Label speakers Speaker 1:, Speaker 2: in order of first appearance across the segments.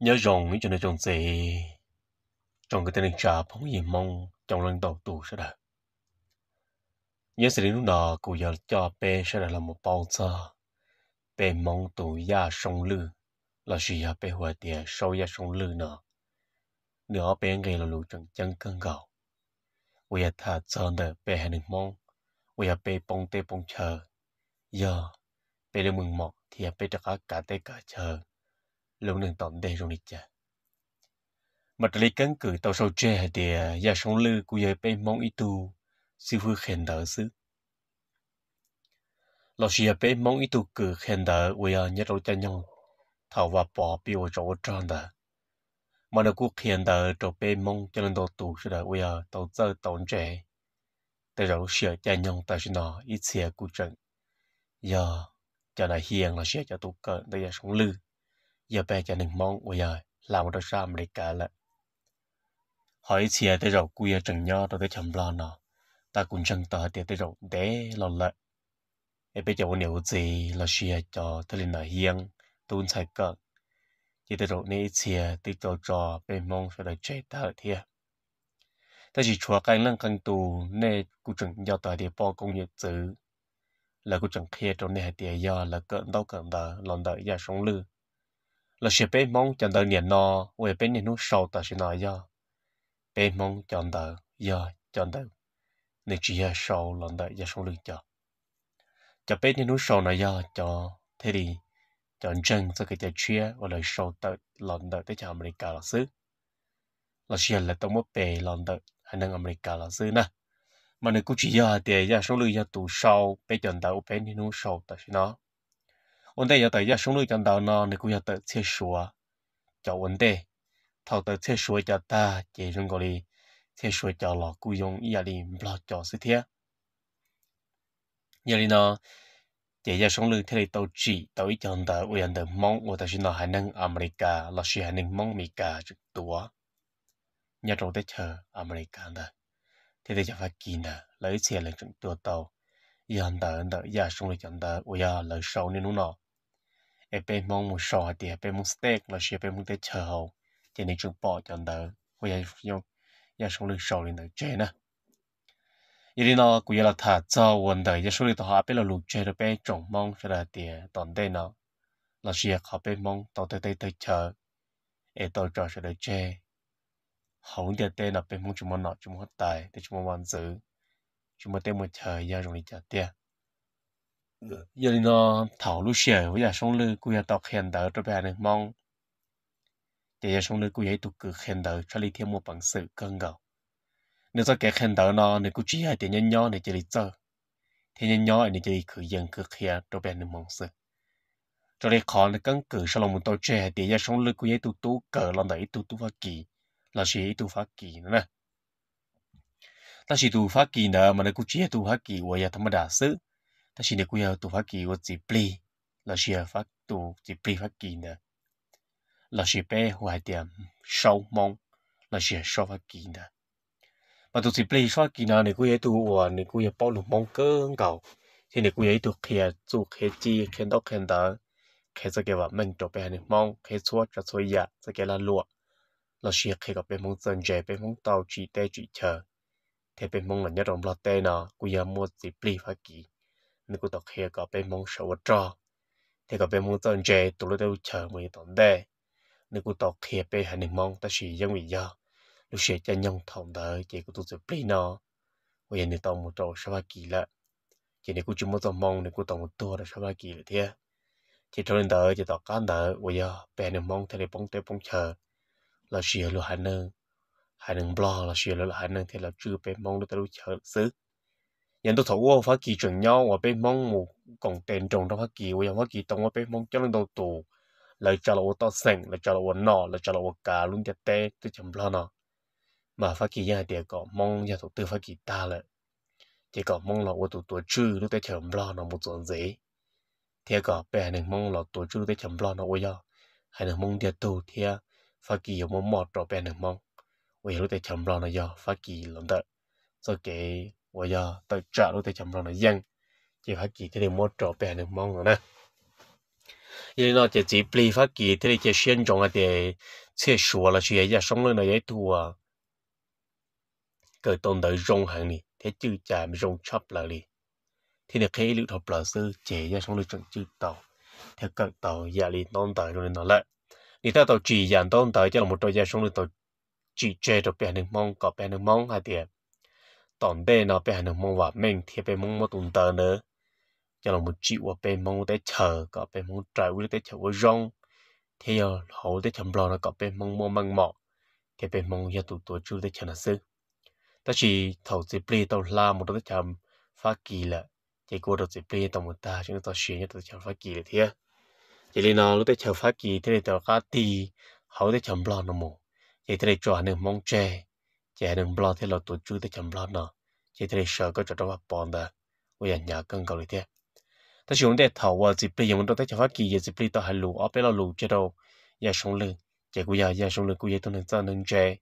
Speaker 1: nhớ rồng cho nên trồng gì trong cái tên đình trà phóng gì mong trong lần đầu tù sẽ đời nhớ sẽ đến lúc đó cụ giờ cho bé sẽ là một bao giờ bé mong tù ya sông lư là gì à bé hòa tiền sau ya sông lư nữa nửa bé ngay là lũ trần chân cơn gạo vì thà chân đời bé hành được mong vì bé bông tê bông chờ giờ bé lên mừng mọc thì bé chắc cả tê cả chờ lông nương tỏm đầy rung lịch mà mặt lý cắn cử tàu sâu tre thì gia sống lư của giới bên mong ít tu sư phụ khen đỡ sư lo sĩ bên mong ít tu cử khen đỡ vì nhất đầu chân nhung thảo và bỏ biểu chỗ tròn đỡ mà nó cũng khen đỡ chỗ bên mong cho nên đầu tu sư đỡ vì tàu giờ tàu trẻ tại rồi sửa chân nhung tại sư nó ít xe của trận giờ cho là hiền là sửa cho tu cỡ tại gia sống lư giờ bây giờ nên mong bây giờ làm được sao mình cả lại hỏi chia à, tới rồi quia chừng nhau rồi tới chấm lo nó ta cũng chẳng tỏ tiền tới rồi để lo lại em bây giờ muốn điều gì là chia à, cho tới lên là hiền tuôn sai cỡ chỉ tới rồi này chia tới cho cho bên mong phải là chết thở thiệt ta chỉ chúa cái năng căn tù nên cũng chẳng giao tỏ tiền bao công nghiệp chữ là cũng chẳng kia trong này tiền do là cỡ đau cỡ đỡ lòng đợi ra sống lư là sẽ bé mong chọn đời niệm nó về bé niệm nó sâu ta sẽ nói do bé mong chọn đời giờ chọn đời nên chỉ là sâu lần đời giờ sâu lưng cho cho bé niệm nó sâu này giờ cho thế đi chọn chân cho cái chơi chia và lời sâu tới lần đời tới cho America là xứ là sẽ là tông một bé lần đời anh đang America là xứ nè mà nếu cũng chỉ là thì giờ sâu lưng giờ tụ sâu bé chọn đời bé niệm nó sâu ta sẽ nói vấn đề giờ tới giờ sống lúc chẳng đầu nó thì cũng giờ tới chơi sủa cho vấn đề thầu tới chơi sủa cho ta chỉ rừng gọi đi chơi sủa cho lọ cũng dùng ý đi lo cho sự thế giờ đi nó chỉ giờ sống lúc thế này tàu chỉ tàu ít chẳng đầu người anh đầu mong người ta xin nó hành năng America là sự hành năng mong Mỹ cả trực tua nhà trâu tới chờ America đó thế thì cho phải kín đó lấy xe lên trực tua tàu giờ anh đầu anh đầu giờ sống lúc chẳng đầu uy anh lời sau nên nó e pe mong mu sho ti e pe mu steak la shi e pe mu te chao che ni chu po cho nda ko ya yo ya shu lu sho lin da che na yi ri no ku ya la tha cha won da ya shu li to ha pe la lu che de pe chong mong sha da ti ton de na la shi e kha pe mong to te te te cha e to cho sha de che hầu địa tê là bên mong chúng nó chúng nó tài để chúng nó bán giữ chúng nó tê một thời gian rồi chả tiền giờ nó thảo lúc xưa với giờ sống lư cũng nhà tao hiện đời cho bạn này mong để giờ sống lư cũng ấy tụ cứ hiện đời cho lý thêm một bằng sự cân gạo nếu cho cái hiện đời nó nếu cũng chỉ hai tiền nhân nhỏ này chỉ lý chơi thì nhân nhỏ này chỉ cứ dân cứ khen cho bạn này mong sự cho nên khó là căn cứ sau lòng một tổ trẻ để giờ sống lư cũng giờ tụ tụ cỡ lòng đấy tu tụ phát kỳ là gì tu phát kỳ nữa nè ta chỉ tu phát kỳ nữa mà nó cũng chỉ tu phát kỳ và giờ thầm đa sự 但是你估要多发给我几笔，老师要发多几笔发给呢，老师别我还点烧蒙，老师烧发给呢，mà tụi chị play sao kỹ nào này cô ấy tụi của này cô ấy bao lục mong cơn cầu thì này cô ấy tụi kia tụi kia chi kia đó kia đó kia cái vợ mình tụi bé này mong kia chúa cho chúa dạ cái là lụa là xia kia gặp bé mong dân dễ bé mong tàu chỉ tê chỉ chờ thế bé mong là nhất đồng là tê nào cô ấy mua chị play phát kỹ nếu cũng tao khía có bên mong sợ trò thì có bên mong tao chơi tụi nó đâu chờ mình tổn đề nếu cũng tao khía bên hành định mong ta chỉ giống mình giờ lúc sẽ chân nhông thòng đỡ chỉ có tụi tụi play nó bây giờ nó tao một trò sao ba kỳ lạ chỉ nếu cũng chỉ muốn tao mong nếu cũng tao một tua là sao ba kỳ lạ thế chỉ cho nên đỡ chỉ tao cán đỡ bây giờ bên nó mong thì để bóng tới bóng chờ là chỉ là hành nương hành nương blo là chỉ là hành nương thì là chưa bên mong nó tao chờ xứ 人都土我发起准 nhau 我被蒙我 còn tiền trồng trong phát kỳ 我 phát kỳ tông 我被蒙 cho nên đầu tù lời cho là tôi sành lời cho là tôi nọ lời cho là cả luôn tiệt tê tôi chấm lo nọ mà phát kỳ nhà tiệt có mong nhà thủ tư phát kỳ ta lại thì có mong là tôi tụ tuổi lúc tôi chấm lo nó một chuyện gì thì có bé này mong là tuổi chư lúc tôi chấm lo nó ôi do hay là mong tiệt thì phát kỳ mong mọt rồi bé này mong ôi lúc tôi chấm lo nó do phát kỳ lần đợi rồi cái 我要到这路在前面的人，就还记得的莫找别人忙了呢。因为那这这不发记得的这现状啊的，才说了些也上了那些图啊，个懂得容忍的，他就在容 chấp 了的。thì được khi lưu thập là sư chế ra xong lưu trận chữ tàu theo các tàu giả lý non tàu rồi nó lại lý ta tàu chỉ dàn tàu tàu cho là một đôi giả xong lưu tàu chỉ chế được bé nước mong có bé nước mong hai tiền tổn bê nó bây hà nó mong và mình thì bê mong mà tụng tờ nữa cho là một chịu và bê mong để chờ có bê mong trải với để chờ với rong thế giờ họ để chầm lo nó có bê mong mong măng mọ thì bê mong giờ tụ tụ chú để chờ nó sư ta chỉ thầu chỉ bê tàu la một tới chầm phá kỳ là chỉ cô đầu chỉ bê tàu một ta cho nên xuyên nhất tới chầm phá kỳ là thế chỉ là nó lúc để chờ phá kỳ thế này tao cá tì hậu tới chầm lo nó mù vậy thế này cho nó mong chờ chế đừng bỏ thế là tổ chức để chẳng bỏ nữa chế thấy sợ có chỗ đó bỏ nữa bây giờ nhà cần cầu thế ta xuống đây thầu và dịp bây giờ muốn đó ta chỉ phát kỳ dịp bây ta hay lù ở bên là lù chế độ, nhà sống lưng chế của nhà nhà sống lưng của nhà tôi nên cho nên chế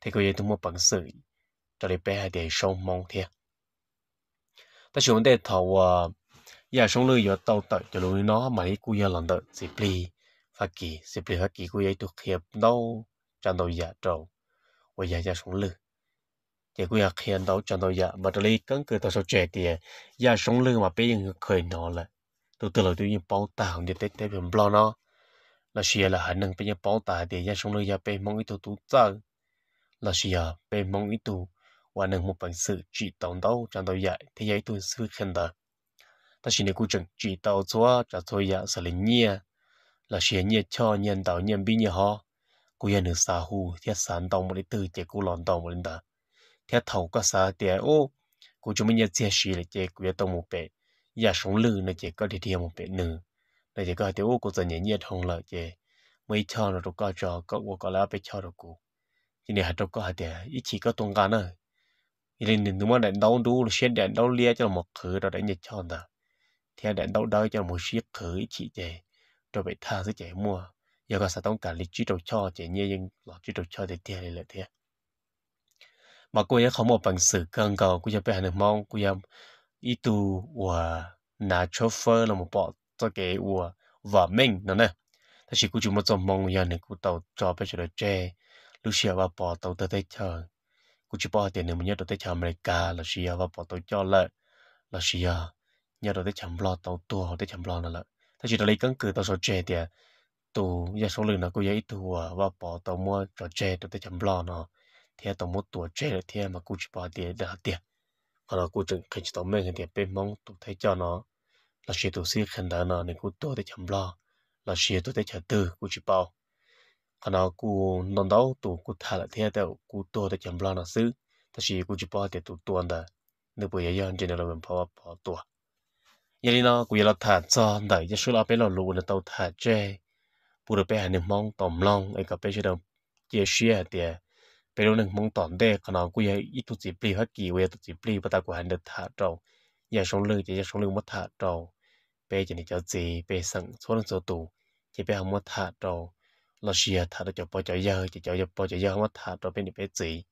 Speaker 1: thế của nhà tôi mua bằng sự cho đi bé hay để sống mong thế ta xuống đây thầu và nhà sống lưng giờ đầu tư cho lùi nó mà đi của nhà lần tới dịp bây phát kỳ dịp bây phát kỳ của nhà tôi hiệp đâu trong đầu giả dạ trâu 我爷爷 sống lư thì cũng là khi đó cho nó giờ dạ, mà tôi lấy cấn cứ tôi số trẻ thì giờ sống lư mà bây giờ khởi nó là tôi từ lời tôi như bóng tàu tết tết mình lo nó là xia à, là hành năng bây giờ bóng tàu thì giờ sống lư giờ bây mong ít tôi tu tớ là xia à, bây mong ít tôi và năng một bản sự chỉ tổng đâu cho dạ, tôi dạy thì giấy tôi sự khen đó ta chỉ nên cố gắng chỉ tàu cho cho tôi xử lý nhẹ là xia nhẹ cho nhân tàu nhân bi nhẹ họ กูยันหนึ่งสาหูเทียสานตองมันตื่นเจกูหลอนตองมันตาเทียเท่าก็สาเตียโอ้กูจะไม่ยัดเสียชีเลยเจกูยันตองมันเป็ดอย่าสงลือนะเจก็ทีเดียวมันเป็ดหนึ่งนะเจก็เตียโอ้กูจะเนี่ยเนี่ยทองเลยเจไม่ชอบเราตัวก็จอก็วัวก็แล้วไปชอบเรากูทีนี้หาตัวก็หาเตียอีชีก็ตรงกันเนอะอีเรนหนึ่งตัวมันแดนดาวดูเช่นแดนดาวเลี้ยจะหมกคือเราได้เนี่ยชอบตาเทียแดนดาวดาวจะหมกชีคืออีชีเจเราไปท่าสิเจมั่ว lịch trình trình đầu đầu cho, cho chỉ như để thế. Mà cô ấy không một bằng sự cân cầu cô ấy bé hàng mong cô ấy ý tu và nà chauffeur là một bộ cho cái và và mình nữa nè ta chỉ cô chú một trong mong giờ này cô tàu cho bé cho được chơi lúc xưa và bỏ tàu tới tới chờ cô chú bỏ tiền nữa nhớ được tới chờ America là xưa và bỏ tàu cho lợi là xưa nhớ tới tới chậm lo tàu tua tới chậm lo nữa lợi ta chỉ được lấy căn cứ tàu số chơi tiền ตยาสงเลึนะกูยาอิตัวว่าปอตัวมัวตัวเจตัวเตจัมบลอนอเทียตัวมตัวเจเทียมากูจปาเดียดาเดียพอเรกูจึงขึ้นตัวแม่งเดียเป็นมองตัวไทเจ้านอเราเชียตัวซีขันดานอในกูตัวเตจัมบลอเราเชียตัวแตจัตุกูจปาขณะกูนอนดาตัวกูทาลเทียแต่กูตัวเตจัมบลอนะซื้อแต่ชีกูจปาเดียตัวตัวนั้นเนื้อปยันเจนอเราเป็นพ่อว่าปอตัวยันนี้นะกูยาลัทธ์จอนได้จะช่วยเราเป็นเราลูกในตัวแทเจ bù được bé hành mong tòm long ấy cả bé chế đâu chia sẻ tiền bé luôn nên mong tòm đe khả nào cũng vậy ít tuổi chỉ bì hết kỳ vậy tụt chỉ bì bắt đầu của hành được thả trâu giờ sống lưng chỉ nhà sống lưng mất thả trâu bé chỉ này cho gì bé sẵn số lượng số tù chỉ bé không mất thả trâu là xia thả được cho bao cho giờ chỉ cho cho bao cho giờ không mất thả trâu bé này bé gì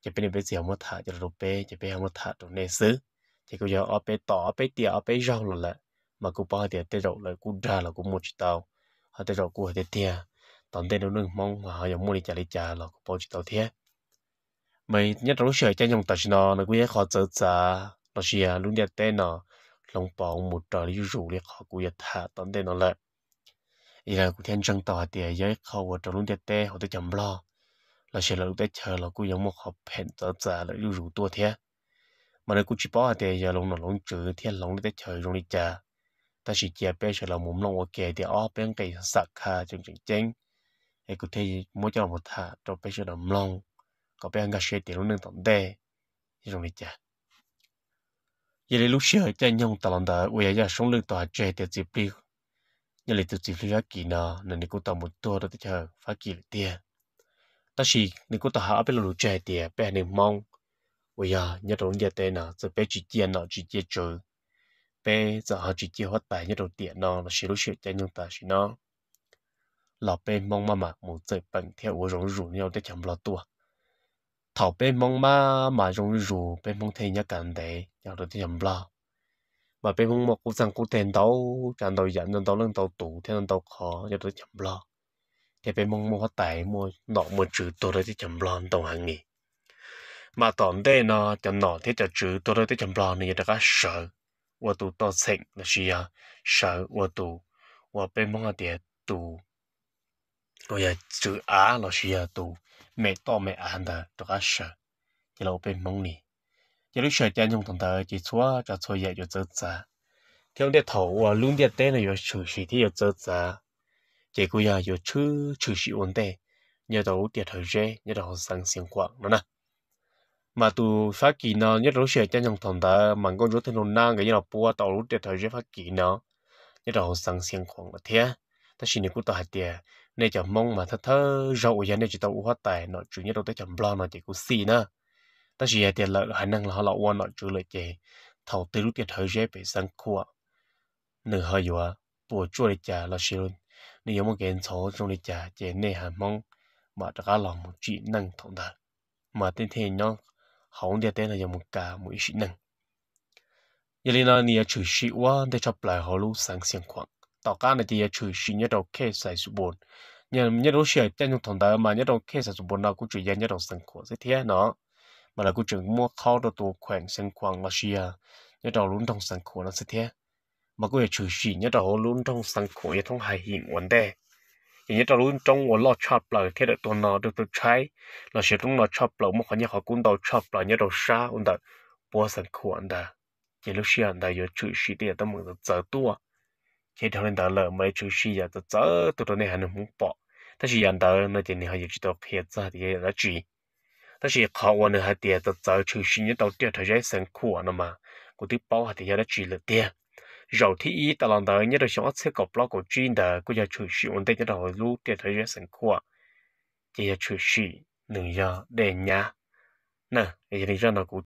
Speaker 1: chỉ bé này bé gì không mất thả cho đâu bé chỉ bé không mất thả trâu nên xứ chỉ cứ giờ ở bé tỏ bé tiệt ở bé rau rồi, lệ mà cũng bao tiệt tiệt rồi lại cũng ra là cũng một chỉ tao họ tới rồi của tiệt tiệt tổng tên nó nương mong mà họ dùng mua đi trả đi trả là có bao nhiêu tàu thế mấy nhất lúc sửa chân cho dùng tàu nó nó cũng khó chở trả nó sửa luôn đẹp tên nó lòng bỏ một trò đi rủ đi khó cũng thả tổng tên nó lại ý là cũng thiên trăng tàu tiệt à, giới khâu và trò luôn đẹp tên họ tới chậm lo là sửa là lúc tới chờ là cũng giống một hộp hẹn chở trả lại đi rủ tua thế mà nó cứ chỉ bỏ tiệt à, giờ lòng nó lòng chữ thiên lòng đi tới chờ rồi đi trả ta chỉ chia bé sẽ là muốn lòng ok thì ó bên cái sạc ha chừng chừng chén thì cụ thể mỗi cho một thà cho bé cho là lòng có bé ngã xe thì luôn nâng tổng đề thì rồi chả giờ lấy lúc xưa cha nhông tao làm đó bây giờ sống lưng tòa chơi thì chỉ biết giờ lấy từ chỉ biết là kỳ nào nên đi cô tao một tua đó thì chờ phá kỳ là tiền ta chỉ nên cô tao hạ bên lối chơi thì bé nên mong bây giờ nhớ trong giờ tên nào sẽ bé chỉ chia nào chỉ chia chơi bé giờ họ chỉ chịu hết tài như đầu tiền nó là xíu xíu chạy nhung ta xí nó lọ bé mong mà mà muốn chơi bằng theo uống rong rủ nhau để chăm lọ tua thảo bé mong mà mà rong rủ bé mong thấy nhá cần để nhau được chăm lọ mà bé mong mà cũng rằng cũng tiền đâu cần đâu dẫn đâu đâu lưng đâu tủ thế đâu khó nhau được chăm lọ thì bé mong mua tài mua nọ mua chữ tôi đấy chăm lọ đâu hàng nghỉ mà tóm đây nó chăm nọ thế cho chữ tôi đấy chăm lọ này là cái sợ 我都多情那是呀，少我都我被某点都，我也就啊那是呀都没到没安的这个事，一路被蒙你，一路小点用同的就错就错也就走走，听点头我弄点灯呢要出去的要走走，结果呀要出出去问的，你都点头热，你都上心光了呢。mà tụ phát kỳ nó nhất lúc sẽ cho nhung thằng ta mà con rút thêm nang cái như là bùa tạo lúc để thời gian phát kỳ nó nhất là hồ sáng xiên khoảng là thế ta xin được tao hạt tiền nên chẳng mong mà thật thơ rậu vậy nên ta tao uất tài nó chủ nhất đâu tới chẳng lo nó chỉ cũng xì nữa ta chỉ hạt tiền lợi khả năng là họ lậu quan nó chủ lợi chế thầu từ lúc tiền thời gian bị sáng khua nửa hơi vừa bùa chua để trả là xí luôn nếu muốn cái số trong để trả chế nên hàm mong mà ta cả lòng một chuyện năng thằng ta mà tên thế nó hong dia tên là yam ka mu ishi nang yelina ni ya chu shi wa de chap lai holu sang siang kwang tao ka na ti ya chu shi nya dau ke sai su bon nya nya ro shi tên trong thong da ma nya dau ke sai su bon na ku chu ya nya dau sang ko se thia nó mà là ku chu mua khao do tu kwang siang kwang la shi ya à. nya dau lun thong sang ko na se thia mà ku ya chu shi nya dau lun thong sang ko ya thong hai hi wan de giờ cho luôn trong của lo chop là cái được tuần nào được được trái là sẽ trong là chop là một khoản nhà họ cũng đầu chop là nhớ đầu xa ổn đã bố sản khu ổn đã giờ lúc xưa ổn đã giờ chữ sĩ tiền tâm mình giờ tua giờ thằng nên đã lỡ mấy chữ sĩ giờ giờ giờ tụi tôi này hắn muốn bỏ 但是人到那点你还有知道骗子的那句，但是考完了还点子早出去，你到点头也辛苦了嘛，我得包还得要那句了点。rồi thì ý ta lần tới nhớ được chúng sẽ có blog của chuyên đề của nhà chủ sĩ ổn định nhớ được hồi để thấy rất sẵn của chỉ giờ chủ sĩ đừng giờ để nhà nè để giờ nó cũng